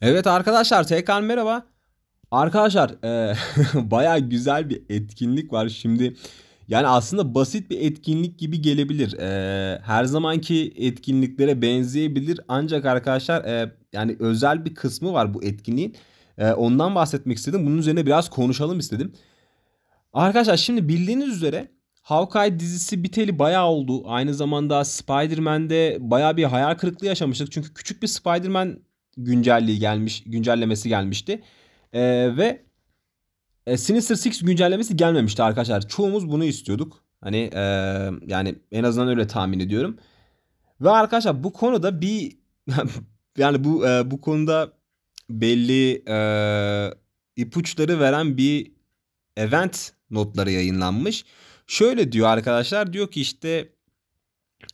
Evet arkadaşlar tekrar merhaba. Arkadaşlar e, baya güzel bir etkinlik var şimdi. Yani aslında basit bir etkinlik gibi gelebilir. E, her zamanki etkinliklere benzeyebilir. Ancak arkadaşlar e, yani özel bir kısmı var bu etkinliğin. E, ondan bahsetmek istedim. Bunun üzerine biraz konuşalım istedim. Arkadaşlar şimdi bildiğiniz üzere Hawkeye dizisi biteli bayağı oldu. Aynı zamanda Spider-Man'de bayağı bir hayal kırıklığı yaşamıştık. Çünkü küçük bir Spider-Man güncelliği gelmiş, güncellemesi gelmişti. E, ve e, Sinister Six güncellemesi gelmemişti arkadaşlar. Çoğumuz bunu istiyorduk. Hani e, yani en azından öyle tahmin ediyorum. Ve arkadaşlar bu konuda bir yani bu e, bu konuda belli e, ipuçları veren bir event notları yayınlanmış. Şöyle diyor arkadaşlar diyor ki işte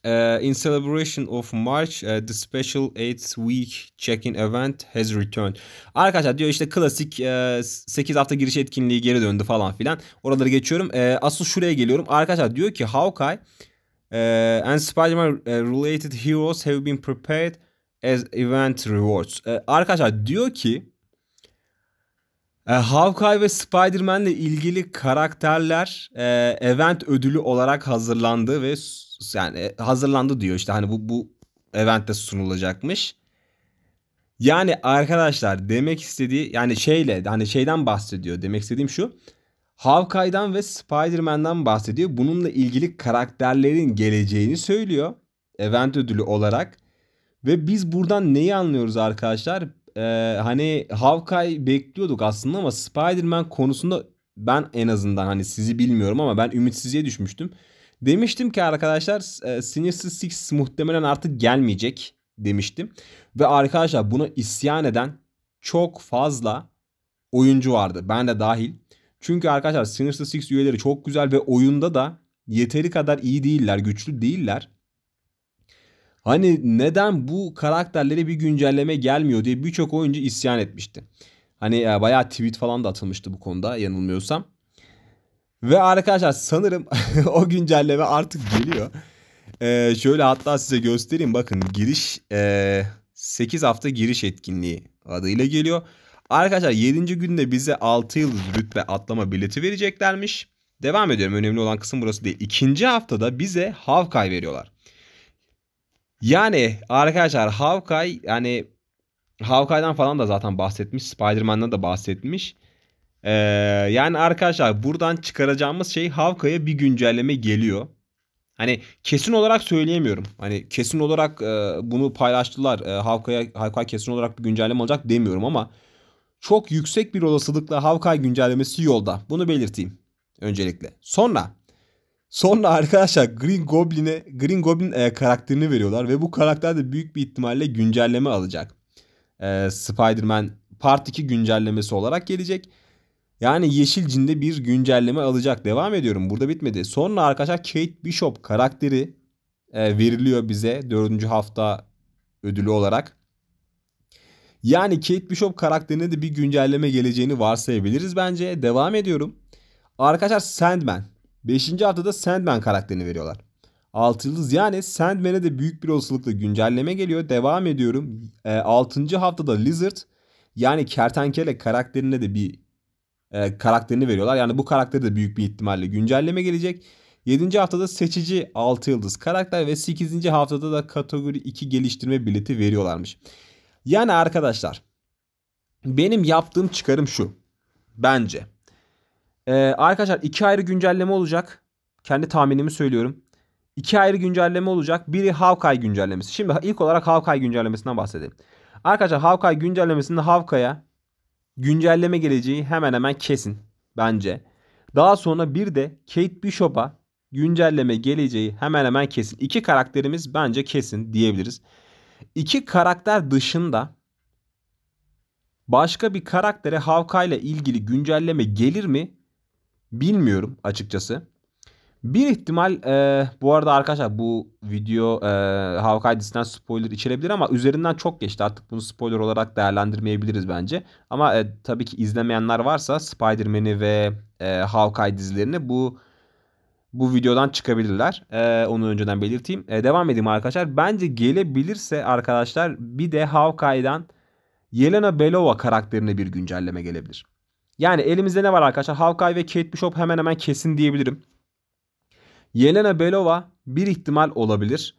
Uh, in celebration of March, uh, the special 8 week check-in event has returned. Arkadaşlar diyor işte klasik uh, 8 hafta giriş etkinliği geri döndü falan filan. Oraları geçiyorum. Uh, asıl şuraya geliyorum. Arkadaşlar diyor ki Hawkeye uh, and Spider-Man uh, related heroes have been prepared as event rewards. Uh, arkadaşlar diyor ki e, Hawkeye ve Spider-Man ile ilgili karakterler e, event ödülü olarak hazırlandı ve yani e, hazırlandı diyor işte hani bu bu eventte sunulacakmış. Yani arkadaşlar demek istediği yani şeyle hani şeyden bahsediyor. Demek istediğim şu. Hawkeye'dan ve Spider-Man'dan bahsediyor. Bununla ilgili karakterlerin geleceğini söylüyor. Event ödülü olarak. Ve biz buradan neyi anlıyoruz arkadaşlar? e, hani Hawkeye bekliyorduk aslında ama Spider-Man konusunda ben en azından hani sizi bilmiyorum ama ben ümitsizliğe düşmüştüm. Demiştim ki arkadaşlar e, Sinister Six muhtemelen artık gelmeyecek demiştim. Ve arkadaşlar buna isyan eden çok fazla oyuncu vardı. Ben de dahil. Çünkü arkadaşlar Sinister Six üyeleri çok güzel ve oyunda da yeteri kadar iyi değiller, güçlü değiller. Hani neden bu karakterlere bir güncelleme gelmiyor diye birçok oyuncu isyan etmişti. Hani e, bayağı tweet falan da atılmıştı bu konuda yanılmıyorsam. Ve arkadaşlar sanırım o güncelleme artık geliyor. Ee, şöyle hatta size göstereyim. Bakın giriş e, 8 hafta giriş etkinliği adıyla geliyor. Arkadaşlar 7. günde bize 6 yıldız rütbe atlama bileti vereceklermiş. Devam ediyorum. Önemli olan kısım burası değil. İkinci haftada bize Havkay veriyorlar. Yani arkadaşlar Hawkeye yani Hawkeye'dan falan da zaten bahsetmiş. Spider-Man'dan da bahsetmiş. Ee, yani arkadaşlar buradan çıkaracağımız şey Hawkeye'ya bir güncelleme geliyor. Hani kesin olarak söyleyemiyorum. Hani kesin olarak e, bunu paylaştılar. E, Hawkeye, Hawkeye kesin olarak bir güncelleme olacak demiyorum ama çok yüksek bir olasılıkla Hawkeye güncellemesi yolda. Bunu belirteyim öncelikle. Sonra Sonra arkadaşlar Green Goblin'e Green Goblin e, karakterini veriyorlar ve bu karakter de büyük bir ihtimalle güncelleme alacak. E, Spider-Man Part 2 güncellemesi olarak gelecek. Yani Yeşil Cin'de bir güncelleme alacak. Devam ediyorum. Burada bitmedi. Sonra arkadaşlar Kate Bishop karakteri e, veriliyor bize 4. hafta ödülü olarak. Yani Kate Bishop karakterine de bir güncelleme geleceğini varsayabiliriz bence. Devam ediyorum. Arkadaşlar Sandman Beşinci haftada Sandman karakterini veriyorlar. Altı yıldız yani Sandman'e de büyük bir olasılıkla güncelleme geliyor. Devam ediyorum. 6. E, haftada Lizard yani kertenkele karakterine de bir e, karakterini veriyorlar. Yani bu karakteri de büyük bir ihtimalle güncelleme gelecek. Yedinci haftada seçici altı yıldız karakter ve sekizinci haftada da kategori 2 geliştirme bileti veriyorlarmış. Yani arkadaşlar benim yaptığım çıkarım şu. Bence ee, arkadaşlar iki ayrı güncelleme olacak. Kendi tahminimi söylüyorum. İki ayrı güncelleme olacak. Biri Hawkeye güncellemesi. Şimdi ilk olarak Hawkeye güncellemesinden bahsedelim. Arkadaşlar Hawkeye güncellemesinde Hawkeye'a güncelleme geleceği hemen hemen kesin bence. Daha sonra bir de Kate Bishop'a güncelleme geleceği hemen hemen kesin. İki karakterimiz bence kesin diyebiliriz. İki karakter dışında başka bir karaktere Hawkeye ile ilgili güncelleme gelir mi? Bilmiyorum açıkçası. Bir ihtimal e, bu arada arkadaşlar bu video e, Hawkeye dizisinden spoiler içerebilir ama üzerinden çok geçti. Artık bunu spoiler olarak değerlendirmeyebiliriz bence. Ama e, tabii ki izlemeyenler varsa Spider-Man'i ve e, Hawkeye dizilerini bu bu videodan çıkabilirler. E, onu önceden belirteyim. E, devam edeyim arkadaşlar. Bence gelebilirse arkadaşlar bir de Hawkeye'dan Yelena Belova karakterine bir güncelleme gelebilir. Yani elimizde ne var arkadaşlar? Hawkeye ve Kate Bishop hemen hemen kesin diyebilirim. Yelena Belova bir ihtimal olabilir.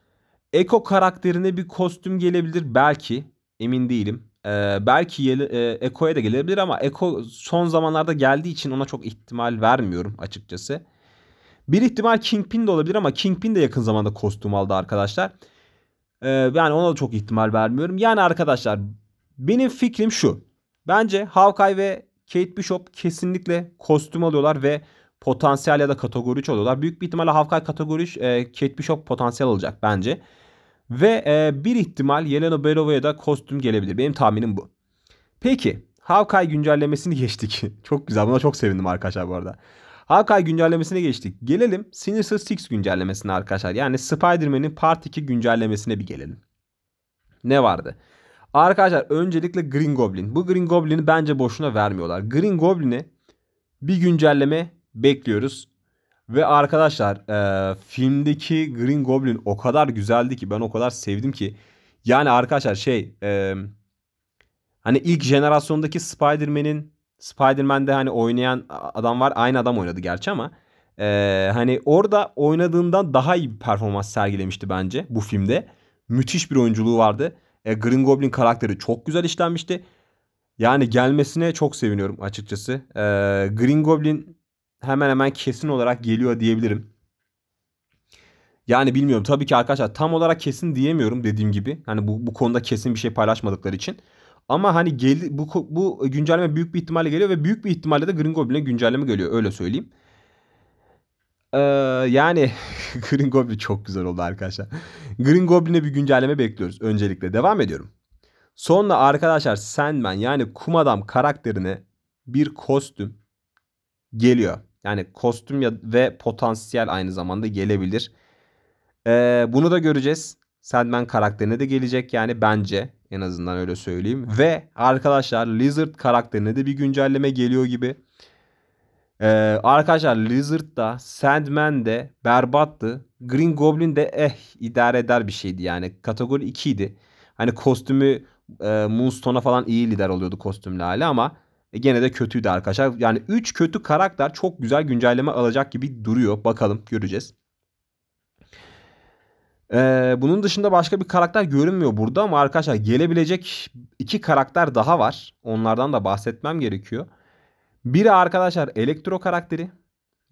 Eko karakterine bir kostüm gelebilir belki. Emin değilim. Ee, belki e, Eko'ya da gelebilir ama Eko son zamanlarda geldiği için ona çok ihtimal vermiyorum açıkçası. Bir ihtimal Kingpin de olabilir ama Kingpin de yakın zamanda kostüm aldı arkadaşlar. Ee, yani ona da çok ihtimal vermiyorum. Yani arkadaşlar benim fikrim şu. Bence Hawkeye ve Kate Bishop kesinlikle kostüm alıyorlar ve potansiyel ya da kategori 3 alıyorlar. Büyük bir ihtimalle Hawkeye kategori 3 e, Kate Bishop potansiyel alacak bence. Ve e, bir ihtimal Yelena Belova'ya da kostüm gelebilir. Benim tahminim bu. Peki Hawkeye güncellemesini geçtik. çok güzel buna çok sevindim arkadaşlar bu arada. Hawkeye güncellemesine geçtik. Gelelim Sinister Six güncellemesine arkadaşlar. Yani Spider-Man'in Part 2 güncellemesine bir gelelim. Ne vardı? Arkadaşlar öncelikle Green Goblin. Bu Green Goblin'i bence boşuna vermiyorlar. Green Goblin'e bir güncelleme bekliyoruz. Ve arkadaşlar e, filmdeki Green Goblin o kadar güzeldi ki ben o kadar sevdim ki. Yani arkadaşlar şey e, hani ilk jenerasyondaki Spider-Man'in Spider-Man'de hani oynayan adam var. Aynı adam oynadı gerçi ama. E, hani orada oynadığından daha iyi bir performans sergilemişti bence bu filmde. Müthiş bir oyunculuğu vardı. E, Green Goblin karakteri çok güzel işlenmişti. Yani gelmesine çok seviniyorum açıkçası. E, Green Goblin hemen hemen kesin olarak geliyor diyebilirim. Yani bilmiyorum tabii ki arkadaşlar tam olarak kesin diyemiyorum dediğim gibi. Hani bu, bu konuda kesin bir şey paylaşmadıkları için. Ama hani gel, bu, bu güncelleme büyük bir ihtimalle geliyor ve büyük bir ihtimalle de Green Goblin'e güncelleme geliyor öyle söyleyeyim. Ee, yani Green Goblin çok güzel oldu arkadaşlar. Green Goblin'e bir güncelleme bekliyoruz. Öncelikle devam ediyorum. Sonra arkadaşlar Sandman yani kum adam karakterine bir kostüm geliyor. Yani kostüm ya ve potansiyel aynı zamanda gelebilir. Ee, bunu da göreceğiz. Sandman karakterine de gelecek yani bence en azından öyle söyleyeyim. Ve arkadaşlar Lizard karakterine de bir güncelleme geliyor gibi. Ee, arkadaşlar Lizard da Sandman de berbattı. Green Goblin de eh idare eder bir şeydi yani. Kategori 2 idi. Hani kostümü e, Moonstone'a falan iyi lider oluyordu kostümle hali ama e, gene de kötüydü arkadaşlar. Yani 3 kötü karakter çok güzel güncelleme alacak gibi duruyor. Bakalım göreceğiz. Ee, bunun dışında başka bir karakter görünmüyor burada ama arkadaşlar gelebilecek iki karakter daha var. Onlardan da bahsetmem gerekiyor. Biri arkadaşlar elektro karakteri.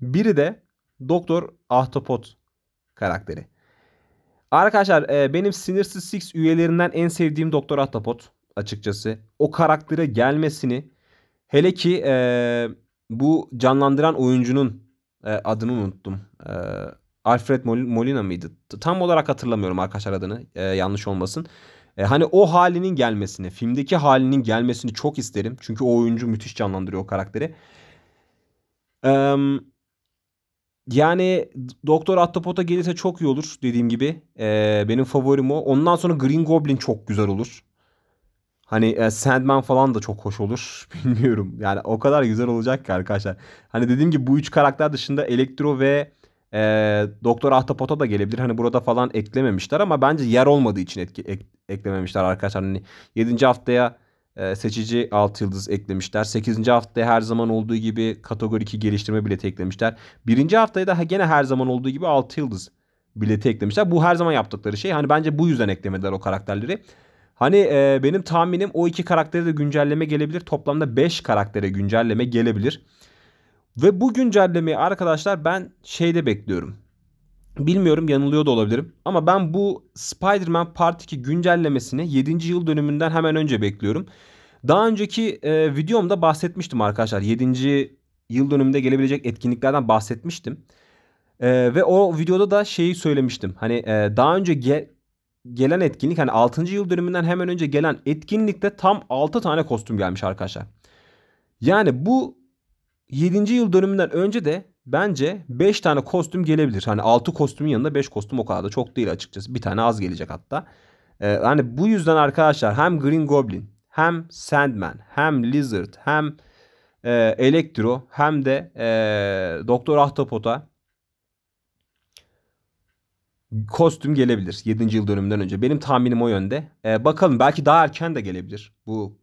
Biri de Doktor Ahtapot karakteri. Arkadaşlar e, benim Sinirsiz Six üyelerinden en sevdiğim Doktor Ahtapot açıkçası. O karaktere gelmesini hele ki e, bu canlandıran oyuncunun e, adını unuttum. E, Alfred Molina mıydı? Tam olarak hatırlamıyorum arkadaşlar adını. yanlış olmasın. E, hani o halinin gelmesini, filmdeki halinin gelmesini çok isterim. Çünkü o oyuncu müthiş canlandırıyor o karakteri. Eee yani Doktor Octopus'a gelirse çok iyi olur dediğim gibi. Ee, benim favorim o. Ondan sonra Green Goblin çok güzel olur. Hani e, Sandman falan da çok hoş olur. Bilmiyorum. Yani o kadar güzel olacak ki arkadaşlar. Hani dediğim gibi bu üç karakter dışında Elektro ve e, Doktor Ahtapot'a da gelebilir. Hani burada falan eklememişler ama bence yer olmadığı için etki, ek, eklememişler arkadaşlar. Hani 7. haftaya e, seçici 6 yıldız eklemişler. 8. haftaya her zaman olduğu gibi kategori 2 geliştirme bileti eklemişler. 1. haftaya da gene her zaman olduğu gibi 6 yıldız bileti eklemişler. Bu her zaman yaptıkları şey. Hani bence bu yüzden eklemediler o karakterleri. Hani e, benim tahminim o iki karaktere de güncelleme gelebilir. Toplamda 5 karaktere güncelleme gelebilir. Ve bu güncellemeyi arkadaşlar ben şeyde bekliyorum. Bilmiyorum yanılıyor da olabilirim. Ama ben bu Spider-Man Part 2 güncellemesini 7. yıl dönümünden hemen önce bekliyorum. Daha önceki e, videomda bahsetmiştim arkadaşlar. 7. yıl dönümünde gelebilecek etkinliklerden bahsetmiştim. E, ve o videoda da şeyi söylemiştim. Hani e, daha önce ge gelen etkinlik hani 6. yıl dönümünden hemen önce gelen etkinlikte tam 6 tane kostüm gelmiş arkadaşlar. Yani bu 7. yıl dönümünden önce de bence 5 tane kostüm gelebilir. Hani 6 kostümün yanında 5 kostüm o kadar da çok değil açıkçası. Bir tane az gelecek hatta. Ee, hani bu yüzden arkadaşlar hem Green Goblin hem Sandman hem Lizard hem e, Elektro hem de e, Doktor Ahtapot'a kostüm gelebilir 7. yıl dönümünden önce. Benim tahminim o yönde. E, bakalım belki daha erken de gelebilir bu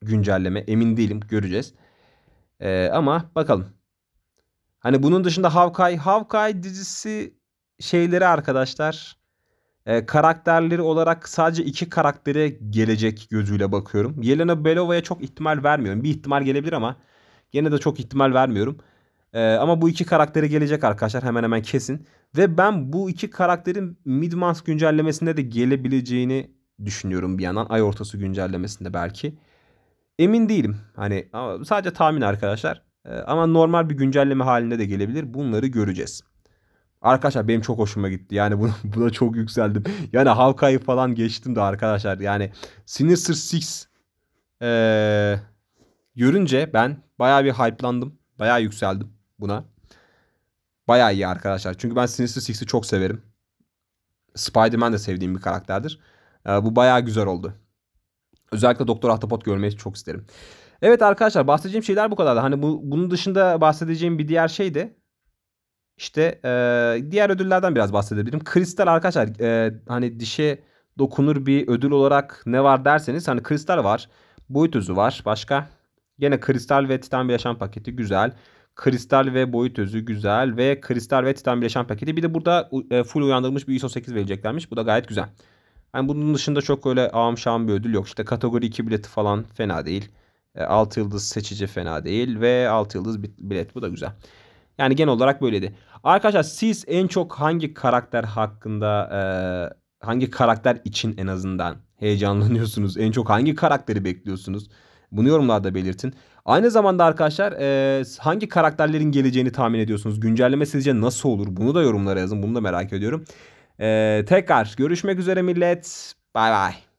güncelleme. Emin değilim göreceğiz. Ee, ama bakalım. Hani bunun dışında Hawkeye. Hawkeye dizisi şeyleri arkadaşlar. E, karakterleri olarak sadece iki karaktere gelecek gözüyle bakıyorum. Yelena Belova'ya çok ihtimal vermiyorum. Bir ihtimal gelebilir ama gene de çok ihtimal vermiyorum. E, ama bu iki karaktere gelecek arkadaşlar hemen hemen kesin. Ve ben bu iki karakterin Midmans güncellemesinde de gelebileceğini düşünüyorum bir yandan. Ay ortası güncellemesinde belki. Emin değilim. Hani sadece tahmin arkadaşlar. Ee, ama normal bir güncelleme halinde de gelebilir. Bunları göreceğiz. Arkadaşlar benim çok hoşuma gitti. Yani buna, buna çok yükseldim. Yani Hawkeye'ı falan geçtim de arkadaşlar. Yani Sinister Six ee, görünce ben baya bir hype'landım. baya yükseldim buna. baya iyi arkadaşlar. Çünkü ben Sinister Six'i çok severim. Spider-Man de sevdiğim bir karakterdir. Ee, bu baya güzel oldu. Özellikle Doktor Ahtapot görmeyi çok isterim. Evet arkadaşlar bahsedeceğim şeyler bu kadardı. Hani bu, bunun dışında bahsedeceğim bir diğer şey de işte e, diğer ödüllerden biraz bahsedebilirim. Kristal arkadaşlar e, hani dişe dokunur bir ödül olarak ne var derseniz hani kristal var. Boyut özü var. Başka? yine kristal ve titan bir paketi güzel. Kristal ve boyut özü güzel. Ve kristal ve titan bir paketi. Bir de burada e, full uyandırılmış bir ISO 8 vereceklermiş. Bu da gayet güzel. Hani bunun dışında çok öyle ağam şam bir ödül yok. İşte kategori 2 bileti falan fena değil. 6 e, yıldız seçici fena değil ve 6 yıldız bilet bu da güzel. Yani genel olarak böyleydi. Arkadaşlar siz en çok hangi karakter hakkında e, hangi karakter için en azından heyecanlanıyorsunuz? En çok hangi karakteri bekliyorsunuz? Bunu yorumlarda belirtin. Aynı zamanda arkadaşlar e, hangi karakterlerin geleceğini tahmin ediyorsunuz? Güncelleme sizce nasıl olur? Bunu da yorumlara yazın. Bunu da merak ediyorum. Ee, tekrar görüşmek üzere millet. Bay bay.